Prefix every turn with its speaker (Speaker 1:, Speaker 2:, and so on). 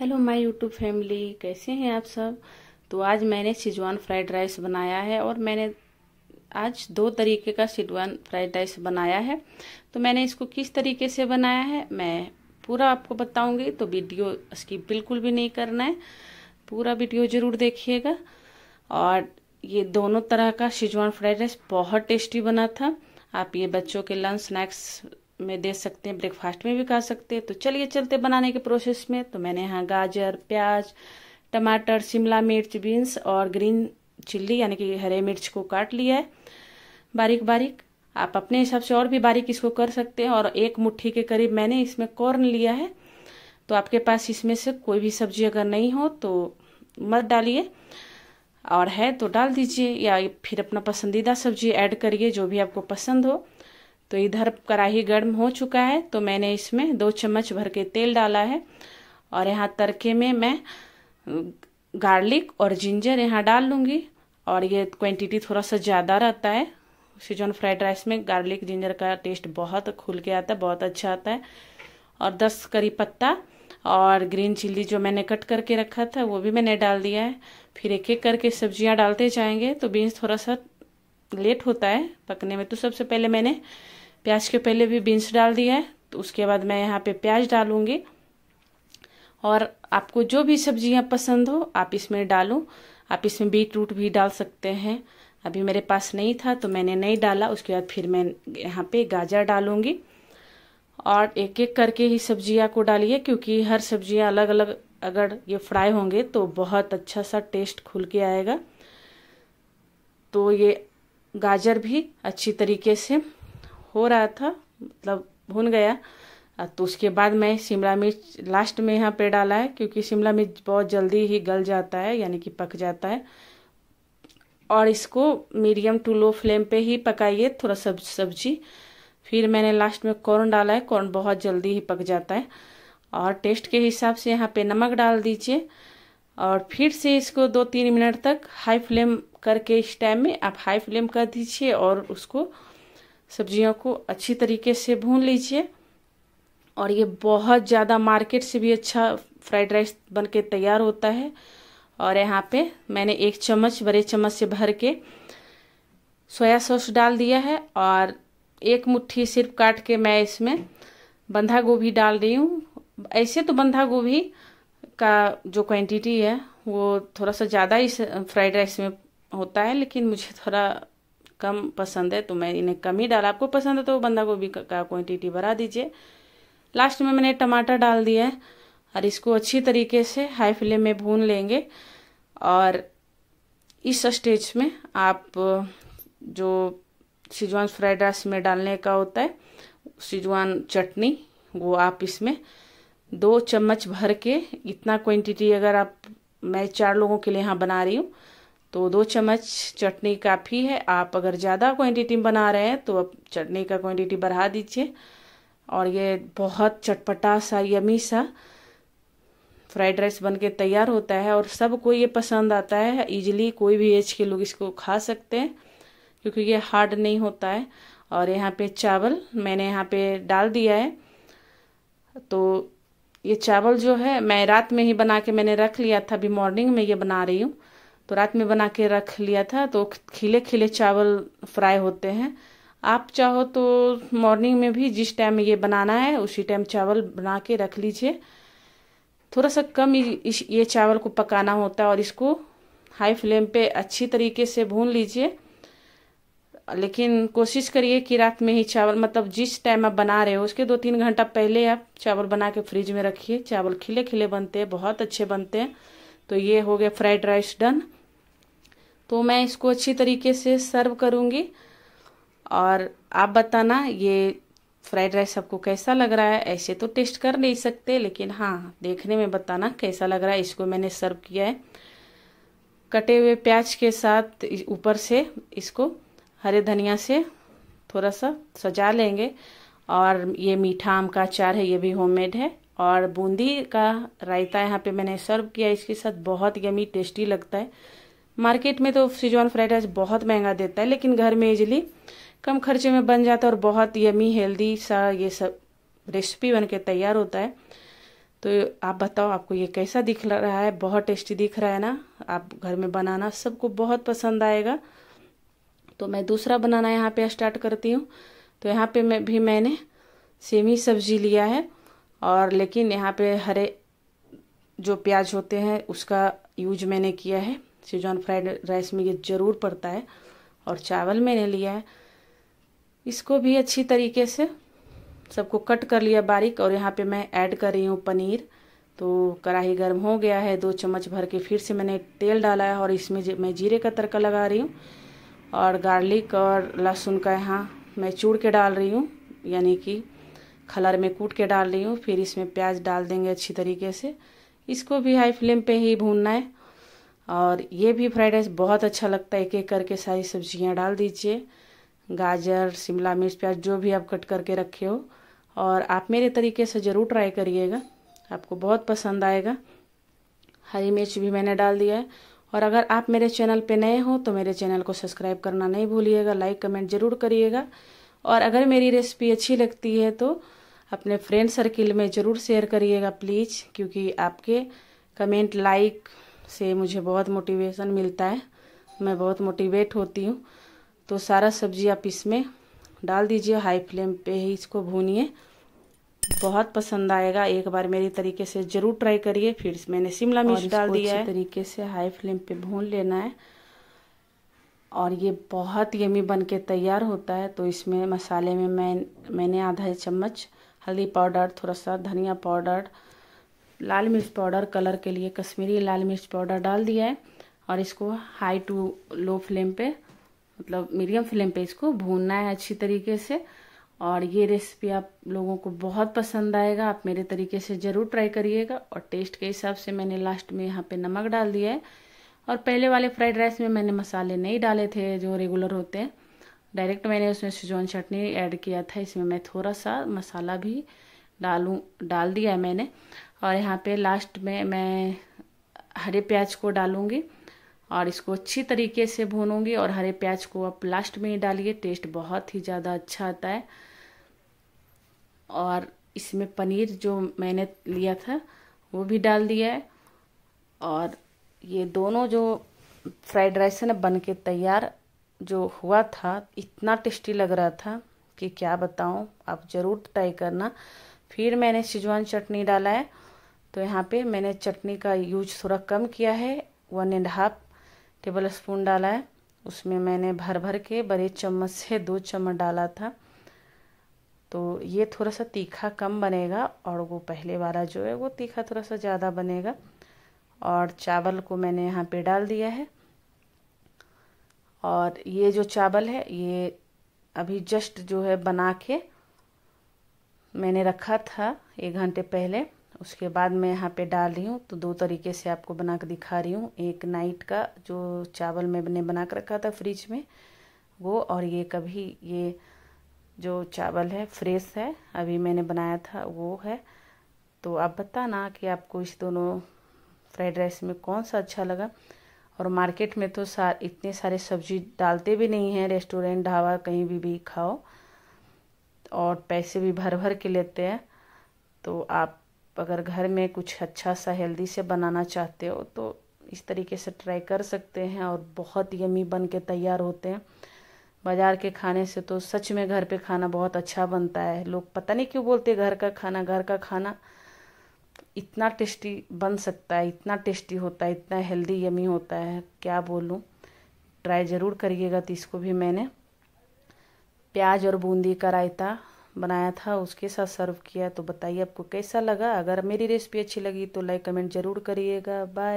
Speaker 1: hello my YouTube family कैसे हैं आप सब तो आज मैंने शिजवान फ्राइड राइस बनाया है और मैंने आज दो तरीके का शिजवान फ्राइड राइस बनाया है तो मैंने इसको किस तरीके से बनाया है मैं पूरा आपको बताऊंगी तो वीडियो इसकी बिल्कुल भी नहीं करना है पूरा वीडियो ज़रूर देखिएगा और ये दोनों तरह का शिजवान फ्राइड राइस बहुत टेस्टी बना था आप ये बच्चों के लंच स्नैक्स में दे सकते हैं ब्रेकफास्ट में भी खा सकते हैं तो चलिए चलते बनाने के प्रोसेस में तो मैंने यहाँ गाजर प्याज टमाटर शिमला मिर्च बीन्स और ग्रीन चिल्ली यानी कि हरे मिर्च को काट लिया है बारीक बारीक आप अपने हिसाब से और भी बारीक इसको कर सकते हैं और एक मुट्ठी के करीब मैंने इसमें कॉर्न लिया है तो आपके पास इसमें से कोई भी सब्जी अगर नहीं हो तो मत डालिए और है तो डाल दीजिए या फिर अपना पसंदीदा सब्जी ऐड करिए जो भी आपको पसंद हो तो इधर कढ़ाही गर्म हो चुका है तो मैंने इसमें दो चम्मच भर के तेल डाला है और यहाँ तड़के में मैं गार्लिक और जिंजर यहाँ डाल लूँगी और ये क्वांटिटी थोड़ा सा ज़्यादा रहता है सीजन फ्राइड राइस में गार्लिक जिंजर का टेस्ट बहुत खुल के आता है बहुत अच्छा आता है और दस करी पत्ता और ग्रीन चिल्ली जो मैंने कट करके रखा था वो भी मैंने डाल दिया है फिर एक एक करके सब्जियां डालते जाएंगे तो बीन्स थोड़ा सा लेट होता है पकने में तो सबसे पहले मैंने प्याज के पहले भी बीन्स डाल दिया है तो उसके बाद मैं यहाँ पे प्याज डालूँगी और आपको जो भी सब्जियाँ पसंद हो आप इसमें डालो आप इसमें बीट रूट भी डाल सकते हैं अभी मेरे पास नहीं था तो मैंने नहीं डाला उसके बाद फिर मैं यहाँ पे गाजर डालूंगी और एक एक करके ही सब्जियाँ को डालिए क्योंकि हर सब्जियाँ अलग अलग अगर ये फ्राई होंगे तो बहुत अच्छा सा टेस्ट खुल के आएगा तो ये गाजर भी अच्छी तरीके से हो रहा था मतलब भुन गया तो उसके बाद मैं शिमला मिर्च लास्ट में यहाँ पे डाला है क्योंकि शिमला मिर्च बहुत जल्दी ही गल जाता है यानी कि पक जाता है और इसको मीडियम टू लो फ्लेम पे ही पकाइए थोड़ा सब सब्जी फिर मैंने लास्ट में कॉर्न डाला है कॉर्न बहुत जल्दी ही पक जाता है और टेस्ट के हिसाब से यहाँ पे नमक डाल दीजिए और फिर से इसको दो तीन मिनट तक हाई फ्लेम करके इस टाइम में आप हाई फ्लेम कर दीजिए और उसको सब्जियों को अच्छी तरीके से भून लीजिए और ये बहुत ज़्यादा मार्केट से भी अच्छा फ्राइड राइस बन के तैयार होता है और यहाँ पे मैंने एक चम्मच बड़े चम्मच से भर के सोया सॉस डाल दिया है और एक मुट्ठी सिर्फ काट के मैं इसमें बंधा गोभी डाल रही हूँ ऐसे तो बंधा गोभी का जो क्वांटिटी है वो थोड़ा सा ज़्यादा इस फ्राइड राइस में होता है लेकिन मुझे थोड़ा कम पसंद है तो मैं इन्हें कम ही डाला आपको पसंद है तो बंधा गोभी का क्वांटिटी बढ़ा दीजिए लास्ट में मैंने टमाटर डाल दिया है और इसको अच्छी तरीके से हाई फ्लेम में भून लेंगे और इस स्टेज में आप जो सिजवान फ्राइड राइस में डालने का होता है सिजवान चटनी वो आप इसमें दो चम्मच भर के इतना क्वांटिटी अगर आप मैं चार लोगों के लिए यहाँ बना रही हूँ तो दो चम्मच चटनी काफ़ी है आप अगर ज़्यादा क्वांटिटी में बना रहे हैं तो आप चटनी का क्वांटिटी बढ़ा दीजिए और ये बहुत चटपटा सा यमी सा फ्राइड राइस बन के तैयार होता है और सबको ये पसंद आता है इजीली कोई भी एज के लोग इसको खा सकते हैं क्योंकि ये हार्ड नहीं होता है और यहाँ पे चावल मैंने यहाँ पे डाल दिया है तो ये चावल जो है मैं रात में ही बना के मैंने रख लिया था अभी मॉर्निंग में ये बना रही हूँ तो रात में बना के रख लिया था तो खिले खिले चावल फ्राई होते हैं आप चाहो तो मॉर्निंग में भी जिस टाइम ये बनाना है उसी टाइम चावल बना के रख लीजिए थोड़ा सा कम इस ये चावल को पकाना होता है और इसको हाई फ्लेम पे अच्छी तरीके से भून लीजिए लेकिन कोशिश करिए कि रात में ही चावल मतलब जिस टाइम आप बना रहे हो उसके दो तीन घंटा पहले आप चावल बना के फ्रिज में रखिए चावल खिले खिले बनते हैं बहुत अच्छे बनते हैं तो ये हो गया फ्राइड राइस डन तो मैं इसको अच्छी तरीके से सर्व करूँगी और आप बताना ये फ्राइड राइस आपको कैसा लग रहा है ऐसे तो टेस्ट कर नहीं सकते लेकिन हाँ देखने में बताना कैसा लग रहा है इसको मैंने सर्व किया है कटे हुए प्याज के साथ ऊपर से इसको हरे धनिया से थोड़ा सा सजा लेंगे और ये मीठा आम का अचार है ये भी होममेड है और बूंदी का रायता यहाँ पे मैंने सर्व किया इसके साथ बहुत यमी टेस्टी लगता है मार्केट में तो शिजवान फ्राइड राइस बहुत महंगा देता है लेकिन घर में इजली कम खर्चे में बन जाता है और बहुत यमी हेल्दी सा ये सब रेसिपी बन के तैयार होता है तो आप बताओ आपको ये कैसा दिख रहा है बहुत टेस्टी दिख रहा है ना आप घर में बनाना सबको बहुत पसंद आएगा तो मैं दूसरा बनाना यहाँ पे स्टार्ट करती हूँ तो यहाँ पे मैं भी मैंने सेमी सब्जी लिया है और लेकिन यहाँ पे हरे जो प्याज होते हैं उसका यूज मैंने किया है शेजवान फ्राइड राइस में ये ज़रूर पड़ता है और चावल मैंने लिया है इसको भी अच्छी तरीके से सबको कट कर लिया बारीक और यहाँ पे मैं ऐड कर रही हूँ पनीर तो कढ़ाई गर्म हो गया है दो चम्मच भर के फिर से मैंने तेल डाला है और इसमें मैं जीरे का तड़का लगा रही हूँ और गार्लिक और लहसुन का यहाँ मैं चूड़ के डाल रही हूँ यानी कि खलर में कूट के डाल रही हूँ फिर इसमें प्याज डाल देंगे अच्छी तरीके से इसको भी हाई फ्लेम पे ही भूनना है और ये भी फ्राइड राइस बहुत अच्छा लगता है एक एक करके सारी सब्जियां डाल दीजिए गाजर शिमला मिर्च प्याज जो भी आप कट करके रखे हो और आप मेरे तरीके से ज़रूर ट्राई करिएगा आपको बहुत पसंद आएगा हरी मिर्च भी मैंने डाल दिया है और अगर आप मेरे चैनल पे नए हो तो मेरे चैनल को सब्सक्राइब करना नहीं भूलिएगा लाइक कमेंट ज़रूर करिएगा और अगर मेरी रेसिपी अच्छी लगती है तो अपने फ्रेंड सर्किल में ज़रूर शेयर करिएगा प्लीज़ क्योंकि आपके कमेंट लाइक से मुझे बहुत मोटिवेशन मिलता है मैं बहुत मोटिवेट होती हूँ तो सारा सब्जी आप इसमें डाल दीजिए हाई फ्लेम पे ही इसको भूनिए बहुत पसंद आएगा एक बार मेरी तरीके से ज़रूर ट्राई करिए फिर मैंने शिमला मिर्च डाल दिया है तरीके से हाई फ्लेम पे भून लेना है और ये बहुत यमी बन के तैयार होता है तो इसमें मसाले में मैं मैंने आधा चम्मच हल्दी पाउडर थोड़ा सा धनिया पाउडर लाल मिर्च पाउडर कलर के लिए कश्मीरी लाल मिर्च पाउडर डाल दिया है और इसको हाई टू लो फ्लेम पे मतलब मीडियम फ्लेम पे इसको भूनना है अच्छी तरीके से और ये रेसिपी आप लोगों को बहुत पसंद आएगा आप मेरे तरीके से ज़रूर ट्राई करिएगा और टेस्ट के हिसाब से मैंने लास्ट में यहाँ पे नमक डाल दिया है और पहले वाले फ्राइड राइस में मैंने मसाले नहीं डाले थे जो रेगुलर होते हैं डायरेक्ट मैंने उसमें सिजोन चटनी ऐड किया था इसमें मैं थोड़ा सा मसाला भी डालूँ डाल दिया है मैंने और यहाँ पे लास्ट में मैं हरे प्याज को डालूंगी और इसको अच्छी तरीके से भूनूंगी और हरे प्याज को आप लास्ट में ही डालिए टेस्ट बहुत ही ज़्यादा अच्छा आता है और इसमें पनीर जो मैंने लिया था वो भी डाल दिया है और ये दोनों जो फ्राइड राइस है ना बन के तैयार जो हुआ था इतना टेस्टी लग रहा था कि क्या बताऊँ आप ज़रूर ट्राई करना फिर मैंने शिजवान चटनी डाला है तो यहाँ पे मैंने चटनी का यूज थोड़ा कम किया है one and half tablespoon डाला है उसमें मैंने भर भर के बड़े चम्मच से दो चम्मच डाला था तो ये थोड़ा सा तीखा कम बनेगा और वो पहले वाला जो है वो तीखा थोड़ा सा ज़्यादा बनेगा और चावल को मैंने यहाँ पे डाल दिया है और ये जो चावल है ये अभी जस्ट जो है बना के मैंने रखा था एक घंटे पहले उसके बाद मैं यहाँ पे डाल रही हूँ तो दो तरीके से आपको बना कर दिखा रही हूँ एक नाइट का जो चावल मैंने बना कर रखा था फ्रिज में वो और ये कभी ये जो चावल है फ्रेश है अभी मैंने बनाया था वो है तो आप बताना कि आपको इस दोनों फ्राइड राइस में कौन सा अच्छा लगा और मार्केट में तो सार इतने सारे सब्जी डालते भी नहीं हैं रेस्टोरेंट ढाबा कहीं भी भी खाओ और पैसे भी भर भर के लेते हैं तो आप अगर घर में कुछ अच्छा सा हेल्दी से बनाना चाहते हो तो इस तरीके से ट्राई कर सकते हैं और बहुत यमी बन के तैयार होते हैं बाज़ार के खाने से तो सच में घर पे खाना बहुत अच्छा बनता है लोग पता नहीं क्यों बोलते घर का खाना घर का खाना इतना टेस्टी बन सकता है इतना टेस्टी होता है इतना हेल्दी यमी होता है क्या बोलूँ ट्राई ज़रूर करिएगा तो इसको भी मैंने प्याज और बूंदी का रायता बनाया था उसके साथ सर्व किया तो बताइए आपको कैसा लगा अगर मेरी रेसिपी अच्छी लगी तो लाइक कमेंट ज़रूर करिएगा बाय